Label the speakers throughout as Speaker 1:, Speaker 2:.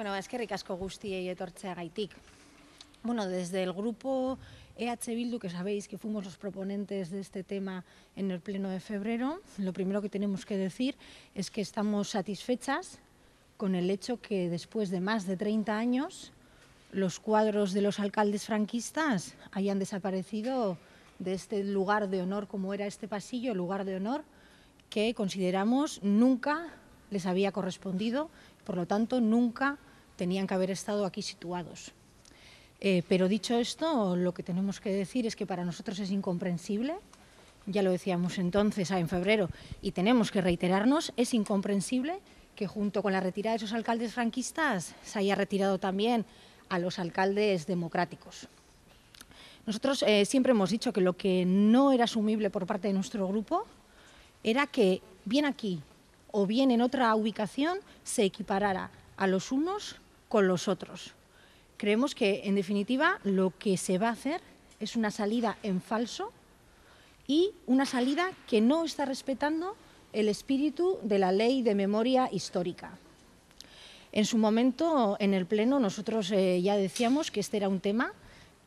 Speaker 1: Bueno, es que eskerrik y guztiei etortzeagaitik. Bueno, desde el grupo EH Bildu, que sabéis que fuimos los proponentes de este tema en el pleno de febrero, lo primero que tenemos que decir es que estamos satisfechas con el hecho que después de más de 30 años los cuadros de los alcaldes franquistas hayan desaparecido de este lugar de honor como era este pasillo, lugar de honor que consideramos nunca les había correspondido, por lo tanto nunca tenían que haber estado aquí situados. Eh, pero dicho esto, lo que tenemos que decir es que para nosotros es incomprensible, ya lo decíamos entonces, ah, en febrero, y tenemos que reiterarnos, es incomprensible que junto con la retirada de esos alcaldes franquistas se haya retirado también a los alcaldes democráticos. Nosotros eh, siempre hemos dicho que lo que no era asumible por parte de nuestro grupo era que bien aquí o bien en otra ubicación se equiparara a los unos con los otros. Creemos que, en definitiva, lo que se va a hacer es una salida en falso y una salida que no está respetando el espíritu de la ley de memoria histórica. En su momento, en el Pleno, nosotros eh, ya decíamos que este era un tema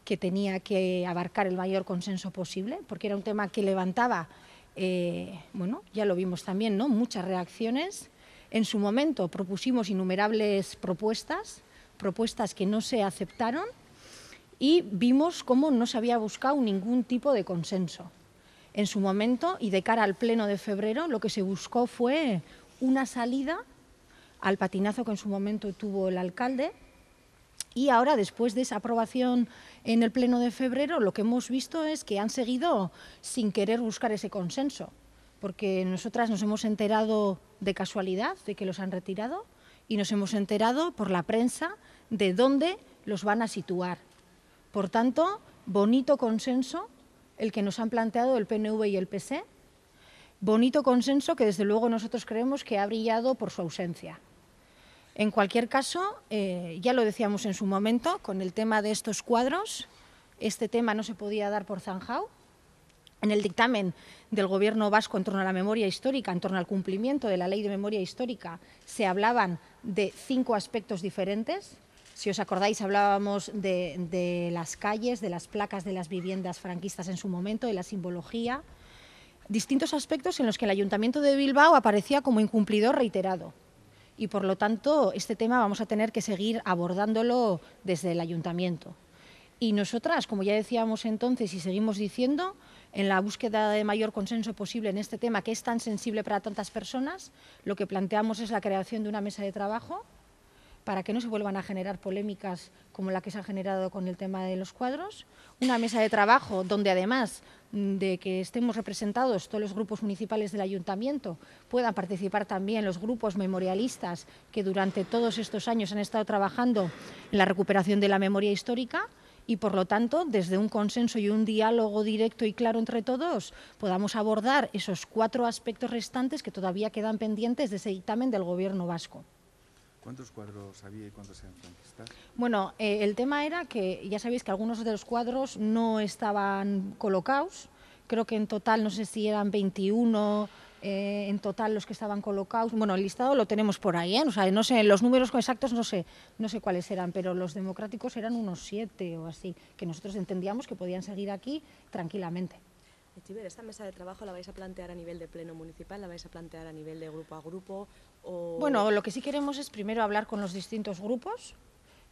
Speaker 1: que tenía que abarcar el mayor consenso posible, porque era un tema que levantaba, eh, bueno, ya lo vimos también, ¿no? muchas reacciones en su momento propusimos innumerables propuestas, propuestas que no se aceptaron y vimos cómo no se había buscado ningún tipo de consenso. En su momento y de cara al pleno de febrero lo que se buscó fue una salida al patinazo que en su momento tuvo el alcalde y ahora después de esa aprobación en el pleno de febrero lo que hemos visto es que han seguido sin querer buscar ese consenso porque nosotras nos hemos enterado de casualidad de que los han retirado y nos hemos enterado por la prensa de dónde los van a situar. Por tanto, bonito consenso el que nos han planteado el PNV y el PC, e. bonito consenso que desde luego nosotros creemos que ha brillado por su ausencia. En cualquier caso, eh, ya lo decíamos en su momento, con el tema de estos cuadros, este tema no se podía dar por zanjado en el dictamen del Gobierno vasco en torno a la memoria histórica, en torno al cumplimiento de la Ley de Memoria Histórica, se hablaban de cinco aspectos diferentes. Si os acordáis, hablábamos de, las calles, de las placas de las viviendas franquistas en su momento, de la simbología, distintos aspectos en los que el Ayuntamiento de Bilbao aparecía como incumplidor reiterado. Y por lo tanto, este tema vamos a tener que seguir abordándolo desde el Ayuntamiento. Y nosotras, como ya decíamos entonces y seguimos diciendo, en la búsqueda de mayor consenso posible en este tema que es tan sensible para tantas personas, lo que planteamos es la creación de una mesa de trabajo para que no se vuelvan a generar polémicas como la que se ha generado con el tema de los cuadros, una mesa de trabajo donde además de que estemos representados todos los grupos municipales del ayuntamiento, puedan participar también los grupos memorialistas que durante todos estos años han estado trabajando en la recuperación de la memoria histórica, y por lo tanto desde un consenso y un diálogo directo y claro entre todos podamos abordar esos cuatro aspectos restantes que todavía quedan pendientes de ese dictamen del Gobierno vasco. ¿Cuántos cuadros había y cuántos se Bueno, eh, el tema era que ya sabéis que algunos de los cuadros no estaban colocados. Creo que en total, no sé si eran 21 eh, en total los que estaban colocados. Bueno, el listado lo tenemos por ahí, ¿eh? o sea, no sé, los números exactos no sé, no sé cuáles eran, pero los democráticos eran unos siete o así, que nosotros entendíamos que podían seguir aquí tranquilamente. Estiver, ¿esta mesa de trabajo la vais a plantear a nivel de pleno municipal, la vais a plantear a nivel de grupo a grupo? O... Bueno, lo que sí queremos es primero hablar con los distintos grupos,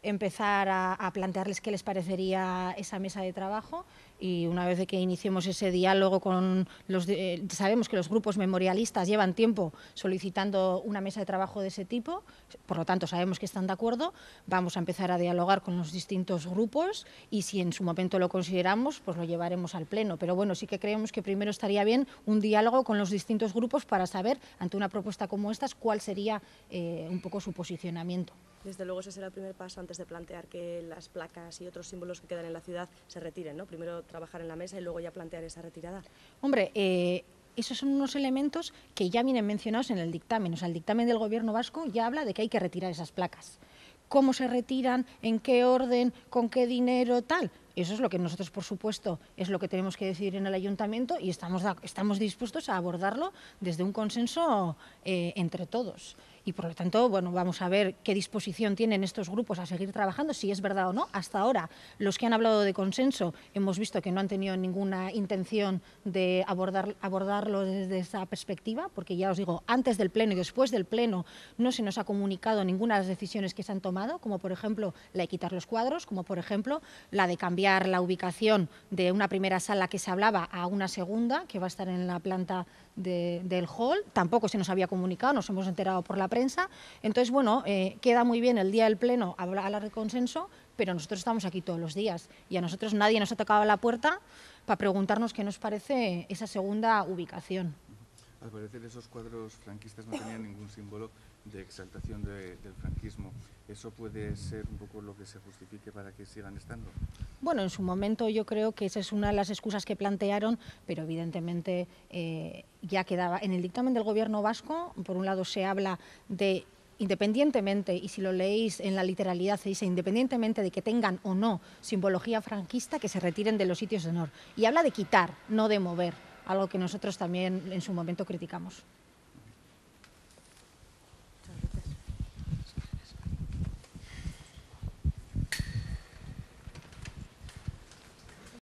Speaker 1: empezar a, plantearles qué les parecería esa mesa de trabajo y una vez que iniciemos ese diálogo con los... Eh, sabemos que los grupos memorialistas llevan tiempo solicitando una mesa de trabajo de ese tipo, por lo tanto sabemos que están de acuerdo, vamos a empezar a dialogar con los distintos grupos y si en su momento lo consideramos, pues lo llevaremos al Pleno. Pero bueno, sí que creemos que primero estaría bien un diálogo con los distintos grupos para saber, ante una propuesta como esta, cuál sería eh, un poco su posicionamiento. Desde luego ese será el primer paso antes de plantear que las placas y otros símbolos que quedan en la ciudad se retiren, ¿no? Primero trabajar en la mesa y luego ya plantear esa retirada. Hombre, eh, esos son unos elementos que ya vienen mencionados en el dictamen. O sea, el dictamen del Gobierno vasco ya habla de que hay que retirar esas placas. ¿Cómo se retiran? ¿En qué orden? ¿Con qué dinero? Tal. Eso es lo que nosotros, por supuesto, es lo que tenemos que decidir en el ayuntamiento y estamos, estamos dispuestos a abordarlo desde un consenso eh, entre todos y por lo tanto, bueno, vamos a ver qué disposición tienen estos grupos a seguir trabajando, si es verdad o no. Hasta ahora, los que han hablado de consenso, hemos visto que no han tenido ninguna intención de abordar, abordarlo desde esa perspectiva, porque ya os digo, antes del Pleno y después del Pleno no se nos ha comunicado ninguna de las decisiones que se han tomado, como por ejemplo la de quitar los cuadros, como por ejemplo la de cambiar la ubicación de una primera sala que se hablaba a una segunda, que va a estar en la planta del hall. Tampoco se nos había comunicado, nos hemos enterado por la prensa. Entonces, bueno, eh, queda muy bien el día del pleno hablar de consenso, pero nosotros estamos aquí todos los días y a nosotros nadie nos ha tocado la puerta para preguntarnos qué nos parece esa segunda ubicación. Al parecer esos cuadros franquistas no tenían ningún símbolo de exaltación del franquismo. ¿Eso puede ser un poco lo que se justifique para que sigan estando? Bueno, en su momento yo creo que esa es una de las excusas que plantearon, pero evidentemente eh, ya quedaba. En el dictamen del gobierno vasco, por un lado se habla de independientemente, y si lo leéis en la literalidad, se dice independientemente de que tengan o no simbología franquista, que se retiren de los sitios de honor. Y habla de quitar, no de mover, algo que nosotros también en su momento criticamos.